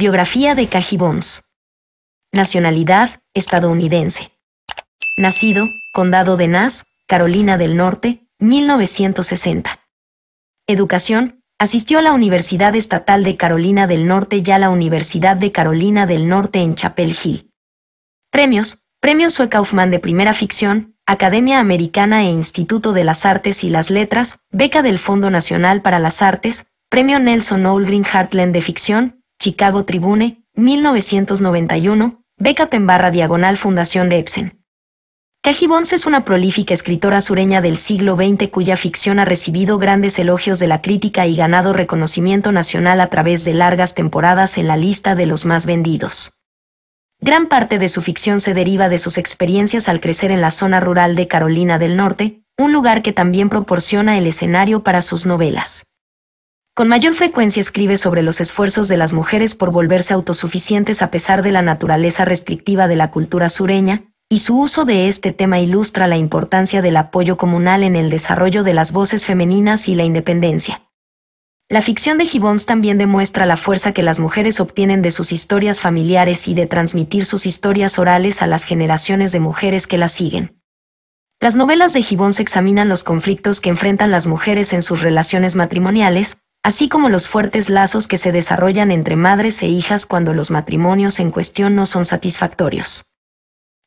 Biografía de Cajibons. Nacionalidad, estadounidense. Nacido, Condado de Nass, Carolina del Norte, 1960. Educación, asistió a la Universidad Estatal de Carolina del Norte y a la Universidad de Carolina del Norte en Chapel Hill. Premios, Premio Sue Kaufman de Primera Ficción, Academia Americana e Instituto de las Artes y las Letras, Beca del Fondo Nacional para las Artes, Premio Nelson Oldring Hartland de Ficción, Chicago Tribune, 1991, Beca Pembarra Diagonal Fundación de Epsen. Cajibons es una prolífica escritora sureña del siglo XX cuya ficción ha recibido grandes elogios de la crítica y ganado reconocimiento nacional a través de largas temporadas en la lista de los más vendidos. Gran parte de su ficción se deriva de sus experiencias al crecer en la zona rural de Carolina del Norte, un lugar que también proporciona el escenario para sus novelas. Con mayor frecuencia escribe sobre los esfuerzos de las mujeres por volverse autosuficientes a pesar de la naturaleza restrictiva de la cultura sureña, y su uso de este tema ilustra la importancia del apoyo comunal en el desarrollo de las voces femeninas y la independencia. La ficción de Gibbons también demuestra la fuerza que las mujeres obtienen de sus historias familiares y de transmitir sus historias orales a las generaciones de mujeres que las siguen. Las novelas de Gibbons examinan los conflictos que enfrentan las mujeres en sus relaciones matrimoniales, así como los fuertes lazos que se desarrollan entre madres e hijas cuando los matrimonios en cuestión no son satisfactorios.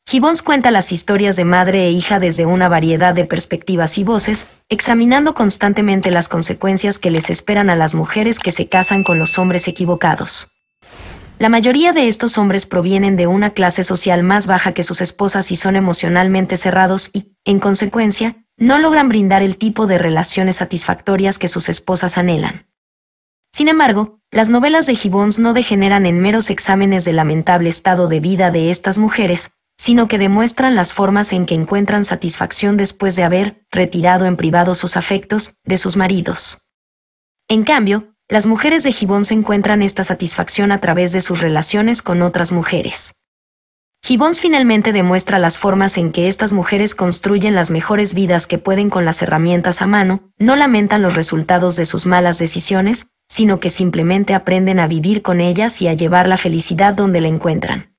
Gibbons cuenta las historias de madre e hija desde una variedad de perspectivas y voces, examinando constantemente las consecuencias que les esperan a las mujeres que se casan con los hombres equivocados. La mayoría de estos hombres provienen de una clase social más baja que sus esposas y son emocionalmente cerrados y, en consecuencia, no logran brindar el tipo de relaciones satisfactorias que sus esposas anhelan. Sin embargo, las novelas de Gibbons no degeneran en meros exámenes del lamentable estado de vida de estas mujeres, sino que demuestran las formas en que encuentran satisfacción después de haber retirado en privado sus afectos de sus maridos. En cambio, las mujeres de Gibbons encuentran esta satisfacción a través de sus relaciones con otras mujeres. Gibbons finalmente demuestra las formas en que estas mujeres construyen las mejores vidas que pueden con las herramientas a mano, no lamentan los resultados de sus malas decisiones, sino que simplemente aprenden a vivir con ellas y a llevar la felicidad donde la encuentran.